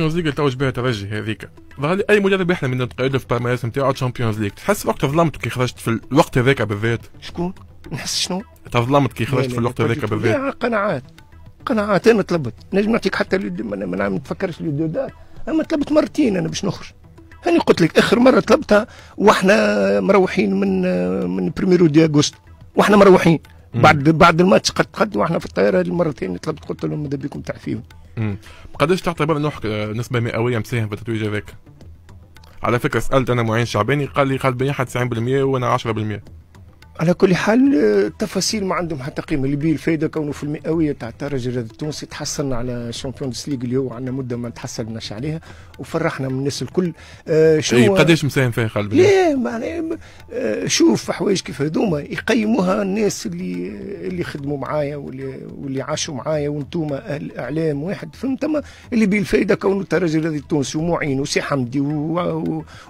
الشامبيونز ليج توا بها ترجي هذيك ظهر لي اي مدرب يحلم انه تقيد في بارماس نتاعو الشامبيونز ليج تحس وقت ظلمت كي خرجت في الوقت هذاك بالذات شكون نحس شنو تظلمت كي خرجت في الوقت هذاك بالذات قناعات قناعات انا طلبت نجم نعطيك حتى ما نتفكرش نعم، لي دو دار اما طلبت مرتين انا باش نخرج هاني قلت لك اخر مره طلبتها واحنا مروحين من من بريميرو دي اغوست واحنا مروحين بعد بعد الماتش قد قد واحنا في الطياره المرتين طلبت قلت لهم ماذا بكم تعفيهم امم قداش تعتبر انه نسبه مئويه مساهم في التتويج هذاك على فكره سالت انا معين شعباني قال لي قال بيا 91% وانا 10% على كل حال التفاصيل ما عندهم حتى قيمه اللي بيه الفائده كونه في المئويه تاع الترجي الرياضي التونسي تحصلنا على شامبيونز ليغ اللي هو عندنا مده ما تحصلناش عليها وفرحنا من الناس الكل آه، شو اي طيب، قداش مساهم فيها خالد لا معناها آه، شوف حوايج كيف هذوما يقيموها الناس اللي اللي خدموا معايا واللي واللي عاشوا معايا وانتوما اهل اعلام واحد فهمت اللي بيه الفائده كونه الترجي الرياضي التونسي ومعين وسي حمدي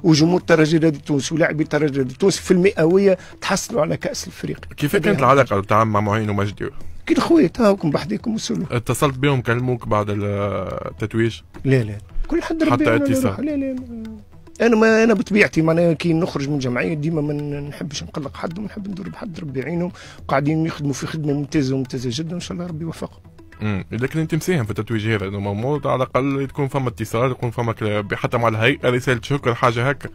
وجمهور الترجي الرياضي التونسي ولاعبي الترجي الرياضي التونسي في المئويه تحصلوا على كاس الافريقي كيف كانت العلاقه تاع مع معين ومجدي كي خويا تاوكم بحديكم وصلوا اتصلت بهم كلموك بعد التتويج لا لا كل حد حتى اتصال لا لا انا ما انا بطبيعتي معناها كي نخرج من جمعيه ديما ما نحبش نقلق حد نحب ندور بحد ربي يعينهم قاعدين يخدموا في خدمه ممتازه وممتازه جدا ان شاء الله ربي يوفقهم امم لكن انت مساهم في التتويج هذا نورمالمون على الاقل تكون فما اتصال يكون فما حتى مع الهيئه رساله شكر حاجه هكا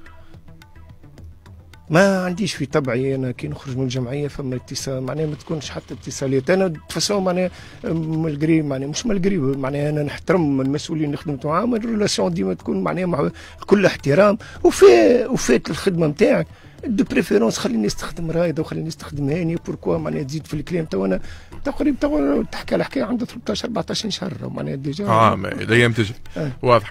ما عنديش في طبعي انا كي نخرج من الجمعيه فما اتصال معناها ما تكونش حتى اتصالات انا تفسر معناها ملقري معناها مش ملقري معناها انا نحترم المسؤولين اللي خدمت معاهم الريلاسيون ديما تكون معناها مع كل احترام وفي وفات الخدمه نتاعك دو بريفيرونس خليني نستخدم رايد وخليني نستخدم هاني بوركوا معناها تزيد في الكلام تو انا تقريبا تو تحكي على حكايه عنده 13 14 شهر معناها ديجا اه الايام تجي آه. واضح